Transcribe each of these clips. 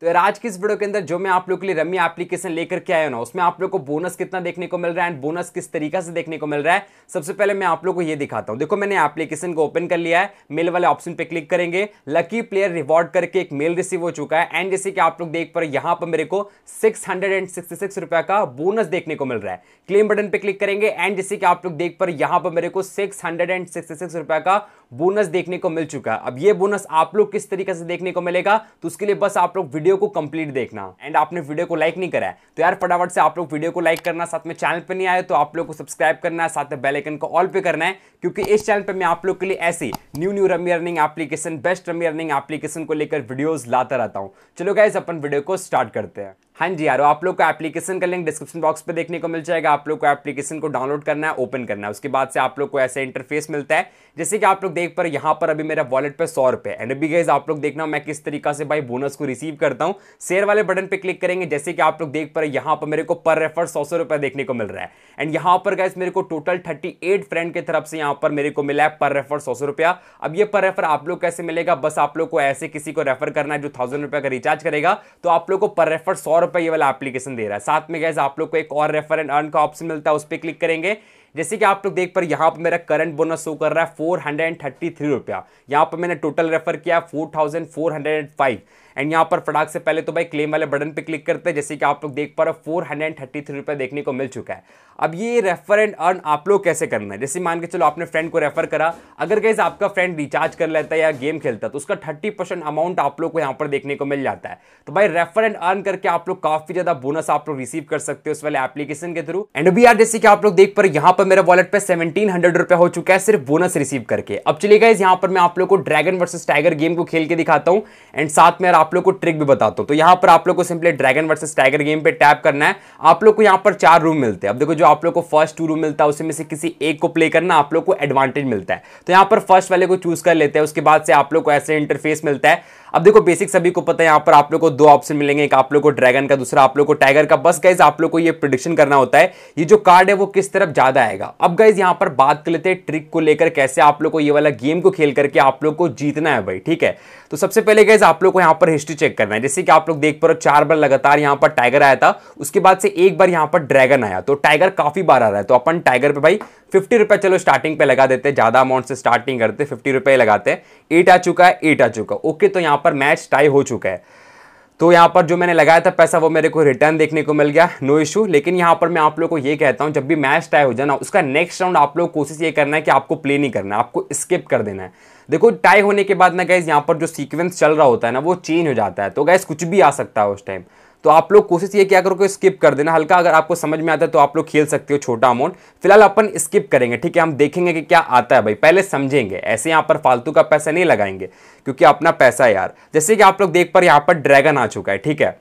तो यार आज की इस वीडियो के अंदर जो मैं आप लोग के लिए रमी एप्लीकेशन लेकर के आया ना उसमें आप लोग को बोनस कितना देखने को मिल रहा है एंड बोनस किस तरीका से देखने को मिल रहा है सबसे पहले मैं आप लोग को ये दिखाता हूँ देखो मैंने एप्लीकेशन को ओपन कर लिया है मेल वाले ऑप्शन पे क्लिक करेंगे लकी प्लेयर रिवॉर्ड करके एक मेल रिसीव हो चुका है एंड जैसे कि आप लोग देख पा रहे यहाँ पर मेरे को सिक्स रुपया का बोनस देखने को मिल रहा है क्लेम बटन पे क्लिक करेंगे एंड जैसे कि आप लोग देख पा रहे यहाँ पर मेरे को सिक्स रुपया का बोनस देखने को मिल चुका है अब ये बोनस आप लोग किस तरीके से देखने को मिलेगा तो उसके लिए बस आप लोग वीडियो को कंप्लीट देखना एंड आपने वीडियो को लाइक नहीं करा है तो यार फटाफट से आप लोग वीडियो को लाइक करना साथ में चैनल पर नहीं आए तो आप लोग को सब्सक्राइब करना है साथ में बेलाइकन को ऑल पे करना है क्योंकि इस चैनल पर मैं आप लोग के लिए ऐसी new new rummy earning application best rummy earning application को लेकर वीडियोज लाता रहता हूँ चलो गाइज अपन वीडियो को स्टार्ट करते हैं हाँ जी यार आप लोग को एप्लीकेशन का लिंक डिस्क्रिप्शन बॉक्स पे देखने को मिल जाएगा आप लोग को एप्लीकेशन को डाउनलोड करना है ओपन करना है उसके बाद से आप लोग को ऐसा इंटरफेस मिलता है जैसे कि आप लोग देख पर यहाँ पर अभी मेरा वॉलेट पे सौ रुपये एंड अभी गाइज आप लोग देखना मैं किस तरीका से भाई बोनस को रिसीव करता हूँ शेयर वाले बटन पर क्लिक करेंगे जैसे कि आप लोग देख पर यहाँ पर मेरे को पर रेफर सौ सौ देखने को मिल रहा है एंड यहाँ पर गाइज मेरे को टोटल थर्टी एट फ्रेंड की तरफ से यहाँ पर मेरे को मिला है पर रेफर सौ सौ रुपया अब ये पर रेफर आप लोग कैसे मिलेगा बस आप लोग को ऐसे किसी को रेफर करना है जो थाउजेंड रुपये का रिचार्ज करेगा तो आप लोग को पर रेफर सौ रुपए ये वाला एप्लीकेशन दे रहा है साथ में गैस आप लोग को एक और रेफर एंड अर्न का ऑप्शन मिलता है उस पर क्लिक करेंगे जैसे कि आप लोग देख पर यहाँ पर मेरा करंट बोनस शो कर रहा है four hundred and thirty three रुपया यहाँ पर मैंने टोटल रेफर किया four thousand four hundred and five and यहाँ पर फटाक से पहले तो भाई क्लेम वाले बटन पर क्लिक करते हैं जैसे कि आप लोग देख पा रहे हो फोर हंड्रेड थर्टी थ्री रुपये देखने को मिल चुका है अब ये रेफर एंड अर्न आप लोग कैसे करना है जैसे मान के चलो आपने फ्रेंड को रेफर करा अगर कैसे आपका फ्रेंड रिचार्ज कर लेता है या गेम खेलता है तो उसका थर्टी परसेंट अमाउंट आप लोग को यहाँ पर देखने को मिल जाता है तो भाई रेफर एंड अर्न करके आप लोग काफी ज्यादा बोनस आप लोग रिसीव कर सकते हो उस वाले एप्लीकेशन के थ्रू एंड भी यार जैसे कि आप लोग देख पर यहाँ पर मेरे वॉलेट पर सेवेंटीन हंड्रेड रुपया हो चुका है सिर्फ बोनस रिसीव करके अब चलिए गए यहाँ पर मैं आप लोग को ड्रैगन वर्सेज टाइगर गेम को खेल के दिखाता हूँ एंड साथ में यार आप लोग को ट्रिक भी बताता हूँ तो यहाँ पर आप लोग को simply dragon versus tiger game पे टैप करना है आप लोग को यहाँ पर चार रूम मिलते हैं अब देखो जो आप लोग को फर्स्ट टू रूम मिलता है उसमें से किसी एक को प्ले करना आप लोग को एडवांटेज मिलता है तो यहाँ पर फर्स्ट वाले को चूज कर लेते हैं उसके बाद से आप लोग को ऐसे इंटरफेस मिलता है अब देखो बेसिक सभी को पता है यहाँ पर आप लोग को दो ऑप्शन मिलेंगे एक आप लोग को ड्रैगन का दूसरा आप लोग को टाइगर का बस गाइज आप लोग को ये प्रडिक्शन करना होता है ये जो कार्ड है वो किस तरफ ज्यादा आएगा अब गाइज यहाँ पर बात कर लेते हैं ट्रिक को लेकर कैसे आप लोग को ये वाला गेम को खेल करके आप लोग को जीतना है भाई ठीक है तो सबसे पहले गाइज आप लोग को यहाँ पर हिस्ट्री चेक करना है जैसे कि आप लोग देख पा रहे हो चार बार लगातार यहाँ पर टाइगर आया था उसके बाद से एक बार यहाँ पर ड्रैगन आया तो टाइगर काफी बार आ रहा है तो अपन टाइगर पर भाई फिफ्टी रुपए चलो स्टार्टिंग पे लगा देते हैं ज्यादा अमाउंट से स्टार्टिंग करते फिफ्टी रुपए लगाते हैं एट आ चुका है एट आ चुका ओके तो यहाँ पर मैच टाई हो चुका है तो यहाँ पर जो मैंने लगाया था पैसा वो मेरे को रिटर्न देखने को मिल गया नो इशू लेकिन यहाँ पर मैं आप लोग को ये कहता हूँ जब भी मैच टाई हो जाए ना उसका नेक्स्ट राउंड आप लोग कोशिश ये करना है कि आपको प्ले नहीं करना है आपको स्किप कर देना है देखो टाई होने के बाद ना गैस यहाँ पर जो सीक्वेंस चल रहा होता है ना वो चेंज हो जाता है तो गैस कुछ भी आ सकता है उस टाइम तो आप लोग कोशिश ये क्या करो कि स्किप कर देना हल्का अगर आपको समझ में आता है तो आप लोग खेल सकते हो छोटा अमाउंट फिलहाल अपन स्किप करेंगे ठीक है हम देखेंगे कि क्या आता है भाई पहले समझेंगे ऐसे यहाँ पर फालतू का पैसा नहीं लगाएंगे क्योंकि अपना पैसा यार जैसे कि आप लोग देख पर यहाँ पर ड्रैगन आ चुका है ठीक है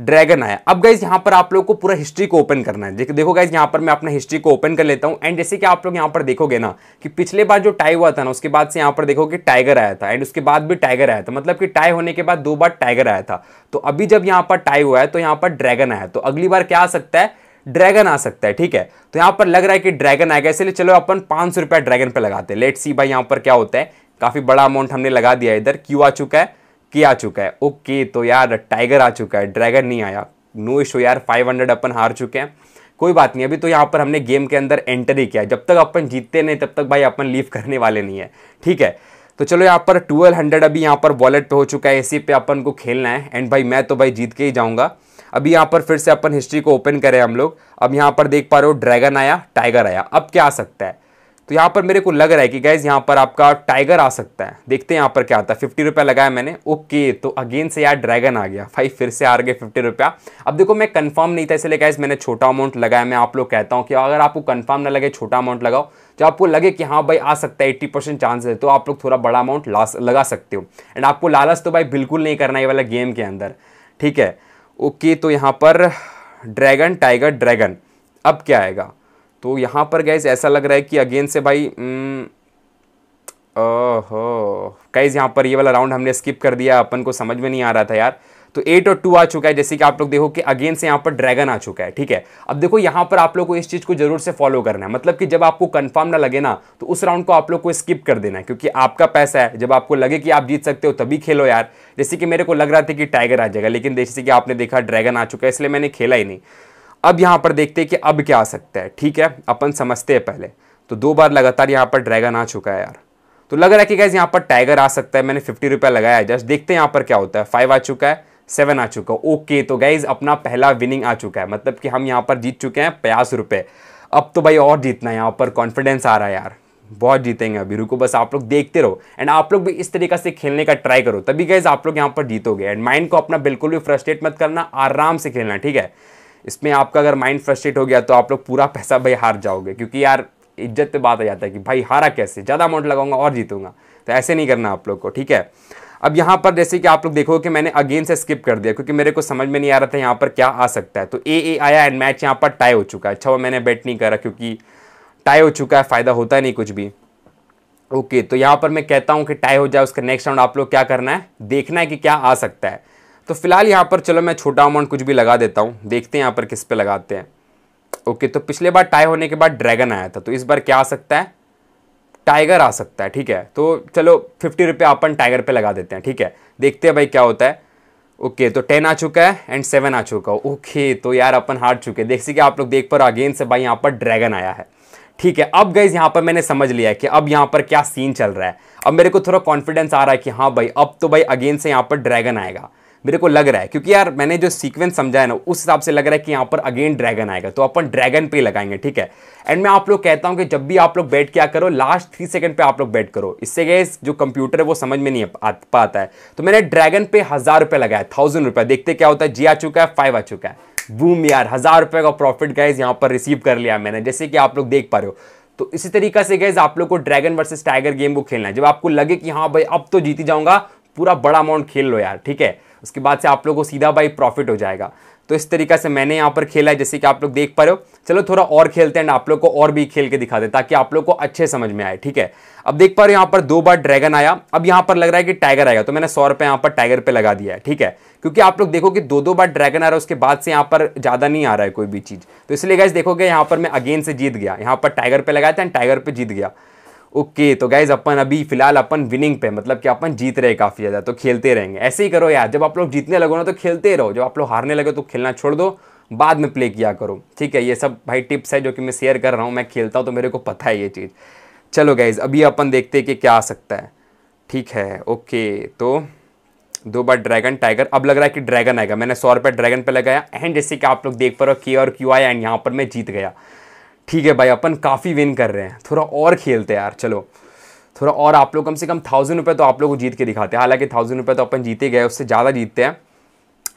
ड्रैगन आया अब गाइज यहाँ पर आप लोग को पूरा हिस्ट्री को ओपन करना है देखो गाइज यहाँ पर मैं अपना हिस्ट्री को ओपन कर लेता हूँ एंड जैसे कि आप लोग यहाँ पर देखोगे ना कि पिछले बार जो टाई हुआ था ना उसके बाद से यहाँ पर देखो कि टाइगर आया था एंड उसके बाद भी टाइगर आया था मतलब कि टाई होने के बाद दो बार टाइगर आया था तो अभी जब यहाँ पर टाई हुआ है तो यहाँ पर ड्रैगन आया तो अगली बार क्या आ सकता है ड्रैगन आ सकता है ठीक है तो यहाँ पर लग रहा है कि ड्रैगन आएगा इसलिए चलो अपन पाँच सौ रुपया ड्रैगन पर लगाते हैं लेट सी भाई यहाँ पर क्या होता है काफ़ी बड़ा अमाउंट हमने लगा दिया इधर क्यों आ चुका है के आ चुका है ओके तो यार टाइगर आ चुका है ड्रैगन नहीं आया नो इशो यार 500 अपन हार चुके हैं कोई बात नहीं अभी तो यहाँ पर हमने गेम के अंदर एंटर ही किया जब तक अपन जीतते नहीं तब तक भाई अपन लीव करने वाले नहीं है ठीक है तो चलो यहाँ पर ट्वेल्व हंड्रेड अभी यहाँ पर वॉलेट पे हो चुका है इसी पे अपन को खेलना है एंड भाई मैं तो भाई जीत के ही जाऊँगा अभी यहाँ पर फिर से अपन हिस्ट्री को ओपन करें हम लोग अब यहाँ पर देख पा रहे हो ड्रैगन आया टाइगर आया अब क्या आ सकता है तो यहाँ पर मेरे को लग रहा है कि गैज़ यहाँ पर आपका टाइगर आ सकता है देखते हैं यहाँ पर क्या आता है फिफ्टी रुपया लगाया मैंने ओके तो अगेन से यार ड्रैगन आ गया भाई फिर से आ गए फिफ्टी रुपया अब देखो मैं कंफर्म नहीं था इसलिए गैज़ मैंने छोटा अमाउंट लगाया मैं आप लोग कहता हूँ कि अगर आपको कन्फर्म ना लगे छोटा अमाउंट लगाओ जो आपको लगे कि हाँ भाई आ सकता है एट्टी परसेंट चांस है तो आप लोग थोड़ा बड़ा अमाउंट लगा सकते हो एंड आपको लालच तो भाई बिल्कुल नहीं करना ये वाला गेम के अंदर ठीक है ओके तो यहाँ पर ड्रैगन टाइगर ड्रैगन अब क्या आएगा तो यहाँ पर गैस ऐसा लग रहा है कि अगेन से भाई हम्म, ओहो गाइज यहाँ पर ये वाला राउंड हमने स्किप कर दिया अपन को समझ में नहीं आ रहा था यार तो एट और टू आ चुका है जैसे कि आप लोग देखो कि अगेन से यहाँ पर ड्रैगन आ चुका है ठीक है अब देखो यहाँ पर आप लोग को इस चीज़ को जरूर से फॉलो करना है मतलब कि जब आपको कंफर्म ना लगे ना तो उस राउंड को आप लोग को स्किप कर देना है क्योंकि आपका पैसा है जब आपको लगे कि आप जीत सकते हो तभी खेलो यार जैसे कि मेरे को लग रहा था कि टाइगर आ जाएगा लेकिन जैसे कि आपने देखा ड्रैगन आ चुका है इसलिए मैंने खेला ही नहीं अब यहाँ पर देखते हैं कि अब क्या आ सकता है ठीक है अपन समझते हैं पहले तो दो बार लगातार यहाँ पर ड्रैगन आ चुका है यार तो लग रहा है कि कैसे यहाँ पर टाइगर आ सकता है मैंने फिफ्टी रुपया लगाया है जस्ट देखते हैं यहाँ पर क्या होता है फाइव आ चुका है सेवन आ चुका है ओके तो गैज अपना पहला विनिंग आ चुका है मतलब कि हम यहाँ पर जीत चुके हैं पचास रुपये अब तो भाई और जीतना है यहाँ पर कॉन्फिडेंस आ रहा है यार बहुत जीतेंगे अभी रुको बस आप लोग देखते रहो एंड आप लोग भी इस तरीका से खेलने का ट्राई करो तभी गैज आप लोग यहाँ पर जीतोगे एंड माइंड को अपना बिल्कुल भी फ्रस्ट्रेट मत करना आराम से खेलना ठीक है इसमें आपका अगर माइंड फ्रस्ट्रेट हो गया तो आप लोग पूरा पैसा भाई हार जाओगे क्योंकि यार इज्जत पे बात आ जाता है कि भाई हारा कैसे ज़्यादा अमाउंट लगाऊंगा और जीतूंगा तो ऐसे नहीं करना आप लोग को ठीक है अब यहाँ पर जैसे कि आप लोग देखो कि मैंने अगेन से स्किप कर दिया क्योंकि मेरे को समझ में नहीं आ रहा था यहाँ पर क्या आ सकता है तो ए ए आया एंड मैच यहाँ पर टाई हो चुका है अच्छा वो मैंने बैट नहीं करा क्योंकि टाई हो चुका है फ़ायदा होता नहीं कुछ भी ओके तो यहाँ पर मैं कहता हूँ कि टाई हो जाए उसका नेक्स्ट राउंड आप लोग क्या करना है देखना है कि क्या आ सकता है तो फिलहाल यहाँ पर चलो मैं छोटा अमाउंट कुछ भी लगा देता हूँ देखते हैं यहाँ पर किस पे लगाते हैं ओके तो पिछले बार टाई होने के बाद ड्रैगन आया था तो इस बार क्या आ सकता है टाइगर आ सकता है ठीक है तो चलो फिफ्टी रुपये अपन टाइगर पे लगा देते हैं ठीक है देखते हैं भाई क्या होता है ओके तो टेन आ चुका है एंड सेवन आ चुका है ओके तो यार अपन हार चुके देख सके आप लोग देख पर अगेन से भाई यहाँ पर ड्रैगन आया है ठीक है अब गई यहाँ पर मैंने समझ लिया है कि अब यहाँ पर क्या सीन चल रहा है अब मेरे को थोड़ा कॉन्फिडेंस आ रहा है कि हाँ भाई अब तो भाई अगेन से यहाँ पर ड्रैगन आएगा मेरे को लग रहा है क्योंकि यार मैंने जो सीक्वेंस समझा है ना उस हिसाब से लग रहा है कि यहाँ पर अगेन ड्रैगन आएगा तो अपन ड्रैगन पे लगाएंगे ठीक है एंड मैं आप लोग कहता हूँ कि जब भी आप लोग बैट क्या करो लास्ट थ्री सेकंड पे आप लोग बैट करो इससे गए जो कंप्यूटर है वो समझ में नहीं आ पाता है तो मैंने ड्रैगन पे हज़ार रुपये लगाया थाउजेंड रुपये देखते क्या होता है जी आ चुका है फाइव आ चुका है बूम यार हज़ार रुपये का प्रॉफिट गए यहाँ पर रिसीव कर लिया मैंने जैसे कि आप लोग देख पा रहे हो तो इसी तरीका से गए आप लोग को ड्रैगन वर्सेस टाइगर गेम को खेलना है जब आपको लगे कि हाँ भाई अब तो जीती जाऊंगा पूरा बड़ा अमाउंट खेल लो यार ठीक है उसके बाद से आप लोग को सीधा बाई प्रॉफिट हो जाएगा तो इस तरीका से मैंने यहाँ पर खेला है जैसे कि आप लोग देख पा रहे हो चलो थोड़ा और खेलते हैं एंड आप लोग को और भी खेल के दिखा दें ताकि आप लोग को अच्छे समझ में आए ठीक है अब देख पा रहे हो यहाँ पर दो बार ड्रैगन आया अब यहाँ पर लग रहा है कि टाइगर आएगा तो मैंने सौ रुपये यहाँ पर टाइगर पे लगा दिया है ठीक है क्योंकि आप लोग देखो कि दो दो बार ड्रैगन आ रहा है उसके बाद से यहाँ पर ज़्यादा नहीं आ रहा है कोई भी चीज़ तो इसलिए गैस देखोगे यहाँ पर मैं अगेन से जीत गया यहाँ पर टाइगर पे लगाया था एंड टाइगर पर जीत गया ओके तो गाइज अपन अभी फिलहाल अपन विनिंग पे मतलब कि अपन जीत रहे काफ़ी ज़्यादा तो खेलते रहेंगे ऐसे ही करो यार जब आप लोग जीतने लगो ना तो खेलते रहो जब आप लोग हारने लगे तो खेलना छोड़ दो बाद में प्ले किया करो ठीक है ये सब भाई टिप्स है जो कि मैं शेयर कर रहा हूँ मैं खेलता हूँ तो मेरे को पता है ये चीज़ चलो गाइज अभी अपन देखते हैं कि क्या आ सकता है ठीक है ओके तो दो बार ड्रैगन टाइगर अब लग रहा है कि ड्रैगन आएगा मैंने सौ रुपये ड्रैगन पे लगाया एंड जैसे कि आप लोग देख पा रहे हो के और क्यू आया एंड यहाँ पर मैं जीत गया ठीक है भाई अपन काफ़ी विन कर रहे हैं थोड़ा और खेलते हैं यार चलो थोड़ा और आप लोग कम से कम थाउजेंड रुपये तो आप लोग को जीत के दिखाते हैं हालांकि थाउजेंड रुपये तो अपन जीते गए उससे ज़्यादा जीतते हैं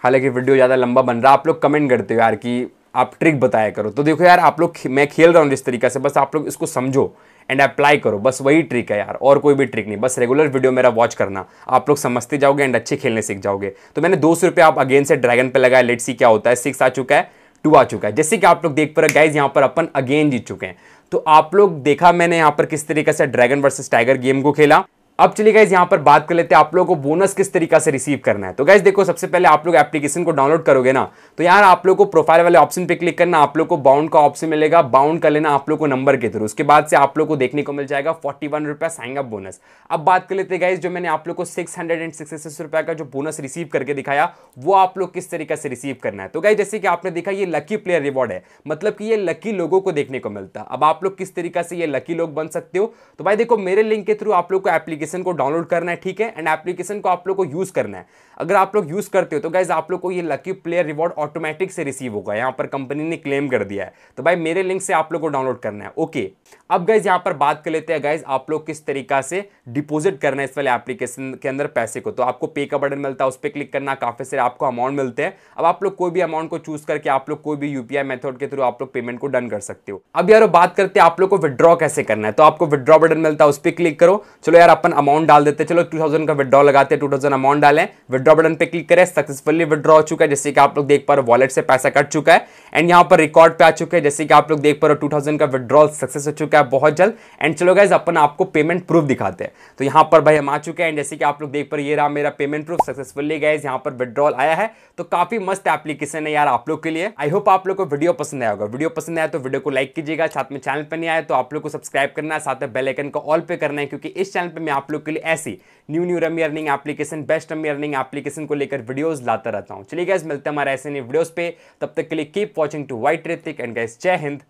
हालांकि वीडियो ज़्यादा लंबा बन रहा है आप लोग कमेंट करते हो यार कि आप ट्रिक बताया करो तो देखो यार आप लोग मैं खेल रहा हूँ जिस तरीके से बस आप लोग इसको समझो एंड अप्लाई करो बस वही ट्रिक है यार और कोई भी ट्रिक नहीं बस रेगुलर वीडियो मेरा वॉच करना आप लोग समझते जाओगे एंड अच्छे खेलने सीख जाओगे तो मैंने दो सौ रुपये आप अगेन से ड्रैगन पे लगाया लेट सी क्या होता है सिक्स आ चुका है टू आ चुका है जैसे कि आप लोग देख पा रहे गाइज यहाँ पर अपन अगेन जीत चुके हैं तो आप लोग देखा मैंने यहाँ पर किस तरीके से ड्रैगन वर्सेस टाइगर गेम को खेला अब चलिए गाइज यहाँ पर बात कर लेते हैं आप लोगों को बोनस किस तरीका से रिसीव करना है तो गाइज देखो सबसे पहले आप लोग एप्लीकेशन को डाउनलोड करोगे ना तो यार आप लोग को प्रोफाइल वाले ऑप्शन पे क्लिक करना आप लोग को बाउंड का ऑप्शन मिलेगा बाउंड कर लेना आप लोग को नंबर के थ्रू उसके बाद से आप लोग को देखने को मिल जाएगा फोर्टी वन रुपया साइंग अप बोनस अब बात कर लेते गाइज जो मैंने आप लोग को सिक्स हंड्रेड एंड सिक्स रुपया का जो बोनस रिसीव करके दिखाया वो आप लोग किस तरीके से रिसीव करना है तो गाइज जैसे कि आपने देखा ये लकी प्लेयर रिवॉर्ड है मतलब कि ये लकी लोगों को देखने को मिलता है अब आप लोग किस तरीके से ये लकी लोग बन सकते हो तो भाई देखो मेरे लिंक के थ्रू आप लोग को एप्लीकेशन एप्लीकेशन को डाउनलोड करना है ठीक है एंड एप्लीकेशन को आप लोग को यूज़ करना है अगर आप लोग यूज़ करते हो तो गाइज आप लोग को ये लकी प्लेयर रिवॉर्ड ऑटोमेटिक से रिसीव होगा यहाँ पर कंपनी ने क्लेम कर दिया है तो भाई मेरे लिंक से आप लोग को डाउनलोड करना है ओके अब गाइज यहाँ पर बात कर लेते हैं गाइज आप लोग किस तरीका से डिपोजिट करना है इस वाले एप्लीकेशन के अंदर पैसे को तो आपको पे का बटन मिलता है उस पर क्लिक करना काफ़ी सारे आपको अमाउंट मिलते हैं अब आप लोग कोई भी अमाउंट को चूज करके आप लोग कोई भी यूपीआई मेथड के थ्रू आप लोग पेमेंट को डन कर सकते हो अब यार बात करते हैं आप लोग को विद्रॉ कैसे करना है तो आपको विद्रॉ बटन मिलता है उस पर क्लिक करो चलो यार अपन थाउजेंड अमाउंट डाल देते चलो टू थाउजेंड का विद्रॉ लगाते हैं टू थाउजेंड अमाउंट डालें विद्रॉ बटन पे क्लिक करें सक्सेसफुली विद्रॉ हो चुका है जैसे कि आप लोग देख पा रहे वॉलेट से पैसा कट चुका है एंड यहाँ पर रिकॉर्ड पे आ चुके हैं जैसे कि आप लोग देख पा रहे हो टू का विद्रॉल सक्सेस हो चुका है बहुत जल्द एंड चलो गाइज अपन आपको पेमेंट प्रूफ दिखाते हैं तो यहाँ पर भाई हम आ चुके हैं जैसे कि आप लोग देख पा रहे ये रहा मेरा पेमेंट प्रूफ सक्सेसफुली गाइज यहाँ पर विद्रॉल आया है तो काफी मस्त एप्लीकेशन है यार आप लोग के लिए आई होप आप लोग को वीडियो पसंद आया होगा वीडियो पसंद आया तो वीडियो को लाइक कीजिएगा साथ में चैनल पर नहीं आया तो आप लोग को सब्सक्राइब करना है साथ में बेलाइकन को ऑल पे करना है क्योंकि इस चैनल पर मैं आप लोग के लिए ऐसी new new rummy earning application best rummy earning application को लेकर वीडियोस लाता रहता हूँ चलिए गैस मिलते हैं हमारे ऐसे नए वीडियोस पे तब तक के लिए कीप वॉचिंग टू वाइट रेथिक एंड गैस जय हिंद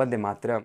वंदे मातरम